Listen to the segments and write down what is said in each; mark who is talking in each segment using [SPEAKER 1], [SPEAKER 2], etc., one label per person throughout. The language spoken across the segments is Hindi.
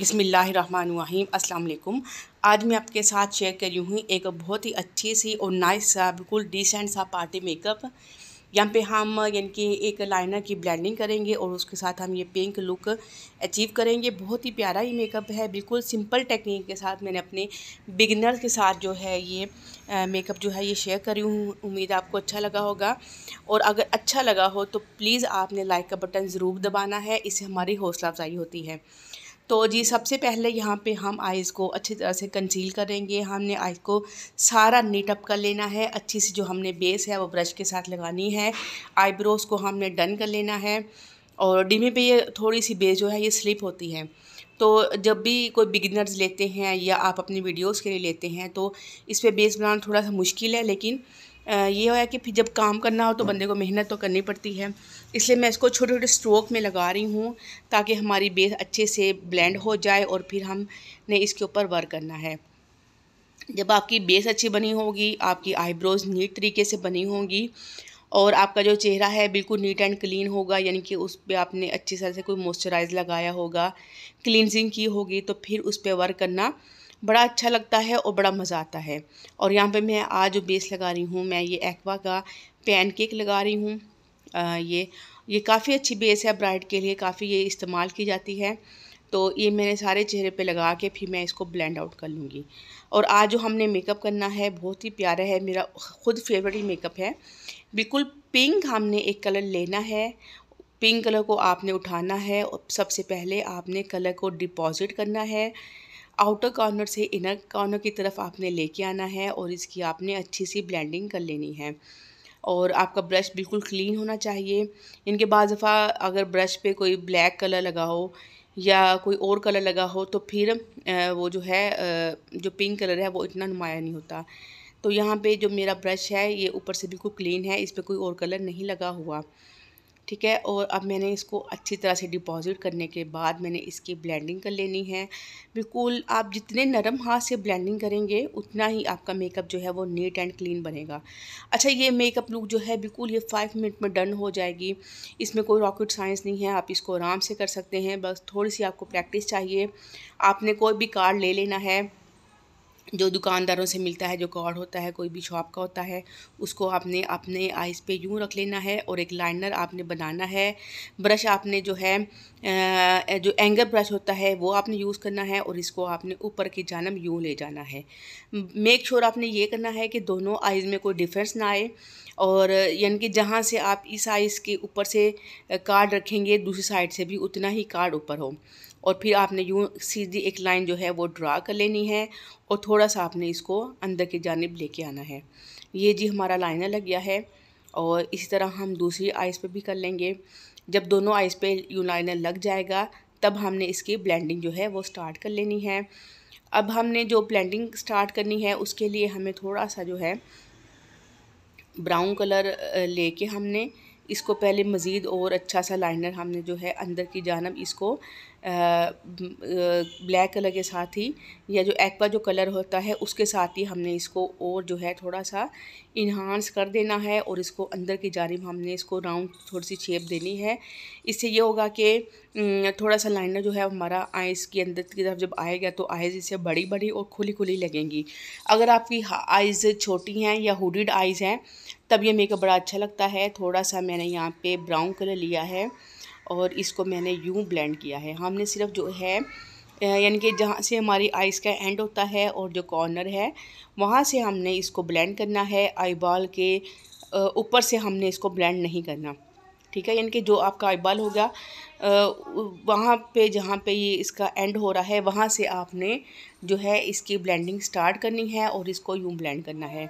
[SPEAKER 1] अस्सलाम वालेकुम आज मैं आपके साथ शेयर करी हूँ एक बहुत ही अच्छी सी और नाइस सा बिल्कुल डिसेंट सा पार्टी मेकअप यहाँ पे हम यानी कि एक लाइनर की ब्लेंडिंग करेंगे और उसके साथ हम ये पिंक लुक अचीव करेंगे बहुत ही प्यारा ये मेकअप है बिल्कुल सिंपल टेक्निक के साथ मैंने अपने बिगनर के साथ जो है ये मेकअप जो है ये शेयर करी हूँ उम्मीद आपको अच्छा लगा होगा और अगर अच्छा लगा हो तो प्लीज़ आपने लाइक का बटन ज़रूर दबाना है इससे हमारी हौसला अफजाई होती है तो जी सबसे पहले यहाँ पे हम आइज़ को अच्छी तरह से कंसील करेंगे हमने आइज़ को सारा नीटअप कर लेना है अच्छी सी जो हमने बेस है वो ब्रश के साथ लगानी है आईब्रोज़ को हमने डन कर लेना है और डिमे पे ये थोड़ी सी बेस जो है ये स्लिप होती है तो जब भी कोई बिगिनर्स लेते हैं या आप अपनी वीडियोस के लिए लेते हैं तो इस पर बेस बनाना थोड़ा सा मुश्किल है लेकिन ये होया कि फिर जब काम करना हो तो हाँ। बंदे को मेहनत तो करनी पड़ती है इसलिए मैं इसको छोटे छोटे स्ट्रोक में लगा रही हूँ ताकि हमारी बेस अच्छे से ब्लेंड हो जाए और फिर हमने इसके ऊपर वर्क करना है जब आपकी बेस अच्छी बनी होगी आपकी आईब्रोज़ नीट तरीके से बनी होंगी और आपका जो चेहरा है बिल्कुल नीट एंड क्लीन होगा यानी कि उस पर आपने अच्छी तरह से कोई मॉइस्चराइज़ लगाया होगा क्लिनजिंग की होगी तो फिर उस पर वर्क करना बड़ा अच्छा लगता है और बड़ा मज़ा आता है और यहाँ पे मैं आज जो बेस लगा रही हूँ मैं ये एक्वा का पैनकेक लगा रही हूँ ये ये काफ़ी अच्छी बेस है ब्राइड के लिए काफ़ी ये इस्तेमाल की जाती है तो ये मैंने सारे चेहरे पे लगा के फिर मैं इसको ब्लेंड आउट कर लूँगी और आज जो हमने मेकअप करना है बहुत ही प्यारा है मेरा खुद फेवरेट ही मेकअप है बिल्कुल पिंक हमने एक कलर लेना है पिंक कलर को आपने उठाना है और सबसे पहले आपने कलर को डिपॉजिट करना है आउटर कॉर्नर से इनर कॉर्नर की तरफ आपने लेके आना है और इसकी आपने अच्छी सी ब्लेंडिंग कर लेनी है और आपका ब्रश बिल्कुल क्लीन होना चाहिए इनके बाद दफ़ा अगर ब्रश पे कोई ब्लैक कलर लगा हो या कोई और कलर लगा हो तो फिर वो जो है जो पिंक कलर है वो इतना नुमाया नहीं होता तो यहाँ पे जो मेरा ब्रश है ये ऊपर से बिल्कुल क्लीन है इस पर कोई और कलर नहीं लगा हुआ ठीक है और अब मैंने इसको अच्छी तरह से डिपॉज़िट करने के बाद मैंने इसकी ब्लेंडिंग कर लेनी है बिल्कुल आप जितने नरम हाथ से ब्लेंडिंग करेंगे उतना ही आपका मेकअप जो है वो नीट एंड क्लीन बनेगा अच्छा ये मेकअप लुक जो है बिल्कुल ये फाइव मिनट में डन हो जाएगी इसमें कोई रॉकेट साइंस नहीं है आप इसको आराम से कर सकते हैं बस थोड़ी सी आपको प्रैक्टिस चाहिए आपने कोई भी कार्ड ले लेना है जो दुकानदारों से मिलता है जो कॉर्ड होता है कोई भी शॉप का होता है उसको आपने अपने आइस पे यूँ रख लेना है और एक लाइनर आपने बनाना है ब्रश आपने जो है जो एंगर ब्रश होता है वो आपने यूज़ करना है और इसको आपने ऊपर की जानब यूँ ले जाना है मेक श्योर आपने ये करना है कि दोनों आइज़ में कोई डिफरेंस ना आए और यानी कि जहाँ से आप इस आइज़ के ऊपर से कार्ड रखेंगे दूसरी साइड से भी उतना ही कार्ड ऊपर हो और फिर आपने यूँ सीधी एक लाइन जो है वो ड्रा कर लेनी है और थोड़ा सा आपने इसको अंदर की जानब लेके आना है ये जी हमारा लाइनर लग गया है और इसी तरह हम दूसरी आइस पे भी कर लेंगे जब दोनों आइस पे यू लाइनर लग जाएगा तब हमने इसकी ब्लेंडिंग जो है वो स्टार्ट कर लेनी है अब हमने जो ब्लेंडिंग स्टार्ट करनी है उसके लिए हमें थोड़ा सा जो है ब्राउन कलर लेके हमने इसको पहले मज़ीद और अच्छा सा लाइनर हमने जो है अंदर की जानब इसको ब्लैक कलर के साथ ही या जो एक्वा जो कलर होता है उसके साथ ही हमने इसको और जो है थोड़ा सा इन्हांस कर देना है और इसको अंदर की जानब हमने इसको राउंड थोड़ी सी शेप देनी है इससे ये होगा कि थोड़ा सा लाइनर जो है हमारा आइज़ के अंदर की तरफ जब आएगा तो आइज़ इससे बड़ी बड़ी और खुली खुली लगेंगी अगर आपकी आइज़ छोटी हैं या हुडिड आइज़ हैं तब ये मेकअप बड़ा अच्छा लगता है थोड़ा सा मैंने यहाँ पे ब्राउन कलर लिया है और इसको मैंने यूँ ब्लेंड किया है हमने सिर्फ जो है यानी कि जहाँ से हमारी आइज़ का एंड होता है और जो कॉर्नर है वहाँ से हमने इसको ब्लेंड करना है आई बॉल के ऊपर से हमने इसको ब्लेंड नहीं करना ठीक है यानी कि जो आपका आई बॉल होगा वहाँ पे जहाँ पे ये इसका एंड हो रहा है वहाँ से आपने जो है इसकी ब्लेंडिंग स्टार्ट करनी है और इसको यूँ ब्लेंड करना है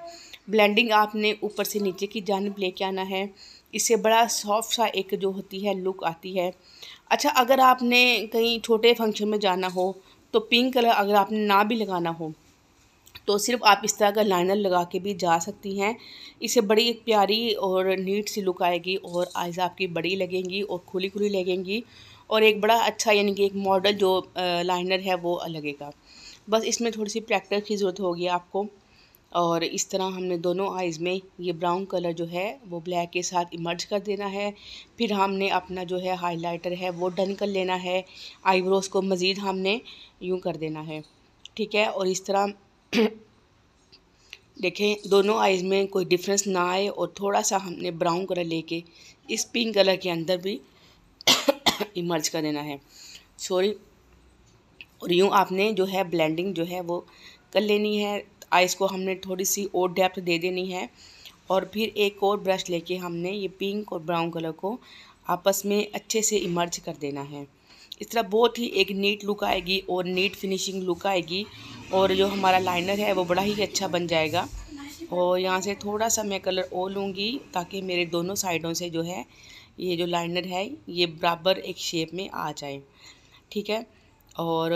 [SPEAKER 1] ब्लेंडिंग आपने ऊपर से नीचे की जानब लेके आना है इससे बड़ा सॉफ्ट सा एक जो होती है लुक आती है अच्छा अगर आपने कहीं छोटे फंक्शन में जाना हो तो पिंक कलर अगर आपने ना भी लगाना हो तो सिर्फ आप इस तरह का लाइनर लगा के भी जा सकती हैं इससे बड़ी एक प्यारी और नीट सी लुक आएगी और आइज़ आपकी बड़ी लगेंगी और खुली खुली लगेंगी और एक बड़ा अच्छा यानी कि एक मॉडल जो लाइनर है वो लगेगा बस इसमें थोड़ी सी प्रैक्टिस की ज़रूरत होगी आपको और इस तरह हमने दोनों आइज़ में ये ब्राउन कलर जो है वो ब्लैक के साथ इमर्ज कर देना है फिर हमने अपना जो है हाइलाइटर है वो डन कर लेना है आईब्रोज़ को मज़ीद हमने यूँ कर देना है ठीक है और इस तरह देखें दोनों आइज़ में कोई डिफरेंस ना आए और थोड़ा सा हमने ब्राउन कलर लेके इस पिंक कलर के अंदर भी इमर्ज कर देना है सॉरी और यूँ आपने जो है ब्लेंडिंग जो है वो कर लेनी है आइस को हमने थोड़ी सी और डेप्थ दे देनी है और फिर एक और ब्रश लेके हमने ये पिंक और ब्राउन कलर को आपस में अच्छे से इमर्ज कर देना है इस तरह बहुत ही एक नीट लुक आएगी और नीट फिनिशिंग लुक आएगी और जो हमारा लाइनर है वो बड़ा ही अच्छा बन जाएगा और यहाँ से थोड़ा सा मैं कलर और लूँगी ताकि मेरे दोनों साइडों से जो है ये जो लाइनर है ये बराबर एक शेप में आ जाए ठीक है और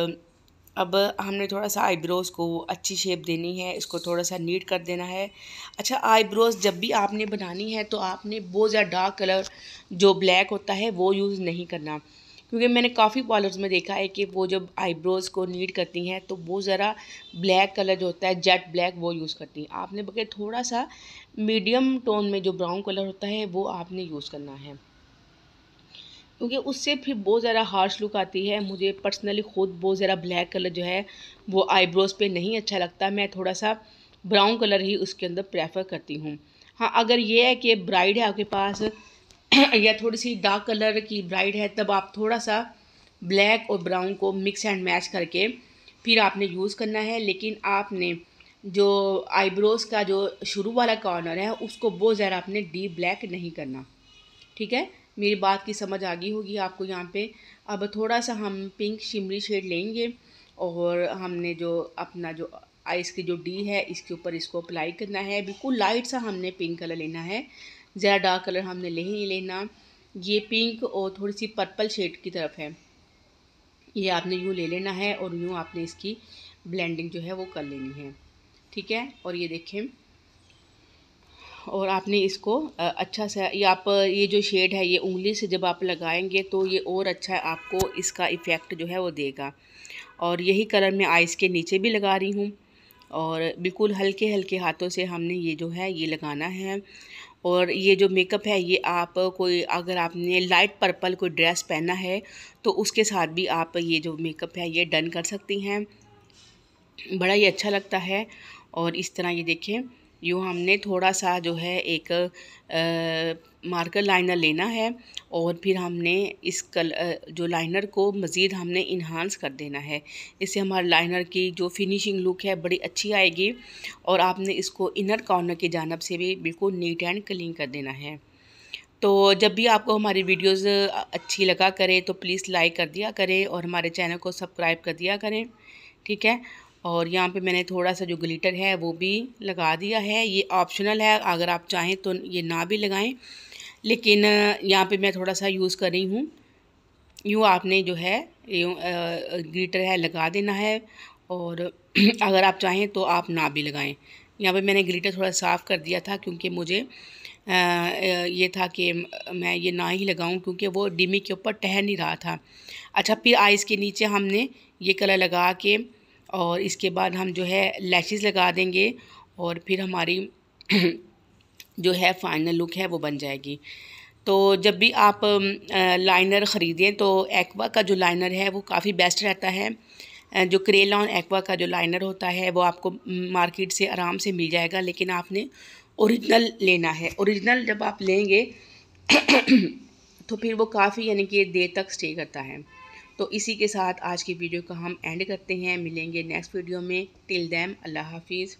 [SPEAKER 1] अब हमने थोड़ा सा आईब्रोज़ को अच्छी शेप देनी है इसको थोड़ा सा नीट कर देना है अच्छा आईब्रोज़ जब भी आपने बनानी है तो आपने बहुत ज़्यादा डार्क कलर जो ब्लैक होता है वो यूज़ नहीं करना क्योंकि मैंने काफ़ी पार्लर्स में देखा है कि वो जब आईब्रोज़ को नीट करती हैं तो वो ज़रा ब्लैक कलर जो होता है जेट ब्लैक वो यूज़ करती हैं आपने बगैर थोड़ा सा मीडियम टोन में जो ब्राउन कलर होता है वो आपने यूज़ करना है क्योंकि उससे फिर बहुत ज़्यादा हार्श लुक आती है मुझे पर्सनली ख़ुद बहुत ज़्यादा ब्लैक कलर जो है वो आईब्रोज़ पे नहीं अच्छा लगता मैं थोड़ा सा ब्राउन कलर ही उसके अंदर प्रेफर करती हूँ हाँ अगर ये है कि ब्राइड है आपके पास या थोड़ी सी डार्क कलर की ब्राइड है तब आप थोड़ा सा ब्लैक और ब्राउन को मिक्स एंड मैच करके फिर आपने यूज़ करना है लेकिन आपने जो आईब्रोज़ का जो शुरू वाला कॉर्नर है उसको बहुत ज़्यादा आपने डीप ब्लैक नहीं करना ठीक है मेरी बात की समझ आ गई होगी आपको यहाँ पे अब थोड़ा सा हम पिंक शिमरी शेड लेंगे और हमने जो अपना जो आइस की जो डी है इसके ऊपर इसको अप्लाई करना है बिल्कुल लाइट सा हमने पिंक कलर लेना है ज़्यादा डार्क कलर हमने ले ही लेना ये पिंक और थोड़ी सी पर्पल शेड की तरफ है ये आपने यूँ ले लेना है और यूँ आपने इसकी ब्लेंडिंग जो है वो कर लेनी है ठीक है और ये देखें और आपने इसको अच्छा सा ये आप ये जो शेड है ये उंगली से जब आप लगाएंगे तो ये और अच्छा आपको इसका इफ़ेक्ट जो है वो देगा और यही कलर मैं आइस के नीचे भी लगा रही हूँ और बिल्कुल हल्के हल्के हाथों से हमने ये जो है ये लगाना है और ये जो मेकअप है ये आप कोई अगर आपने लाइट पर्पल कोई ड्रेस पहना है तो उसके साथ भी आप ये जो मेकअप है ये डन कर सकती हैं बड़ा ही अच्छा लगता है और इस तरह ये देखें यूँ हमने थोड़ा सा जो है एक मार्कर लाइनर लेना है और फिर हमने इस कल जो लाइनर को मज़ीद हमने इन्हांस कर देना है इससे हमारे लाइनर की जो फिनिशिंग लुक है बड़ी अच्छी आएगी और आपने इसको इनर कॉर्नर की जानब से भी बिल्कुल नीट एंड क्लीन कर देना है तो जब भी आपको हमारी वीडियोस अच्छी लगा करें तो प्लीज़ लाइक कर दिया करें और हमारे चैनल को सब्सक्राइब कर दिया करें ठीक है और यहाँ पे मैंने थोड़ा सा जो ग्लिटर है वो भी लगा दिया है ये ऑप्शनल है अगर आप चाहें तो ये ना भी लगाएं लेकिन यहाँ पे मैं थोड़ा सा यूज़ कर रही हूँ यूँ आपने जो है ग्लिटर है लगा देना है और अगर आप चाहें तो आप ना भी लगाएं यहाँ पे मैंने ग्लिटर थोड़ा साफ़ कर दिया था क्योंकि मुझे ये था कि मैं ये ना ही लगाऊँ क्योंकि वो डिमी के ऊपर टह नहीं रहा था अच्छा फिर आइज़ के नीचे हमने ये कलर लगा के और इसके बाद हम जो है लैशेस लगा देंगे और फिर हमारी जो है फाइनल लुक है वो बन जाएगी तो जब भी आप लाइनर ख़रीदें तो एक्वा का जो लाइनर है वो काफ़ी बेस्ट रहता है जो क्रेलॉन एक्वा का जो लाइनर होता है वो आपको मार्केट से आराम से मिल जाएगा लेकिन आपने ओरिजिनल लेना है ओरिजिनल जब आप लेंगे तो फिर वो काफ़ी यानी कि देर तक स्टे करता है तो इसी के साथ आज की वीडियो का हम एंड करते हैं मिलेंगे नेक्स्ट वीडियो में टिल दैम अल्लाह हाफिज़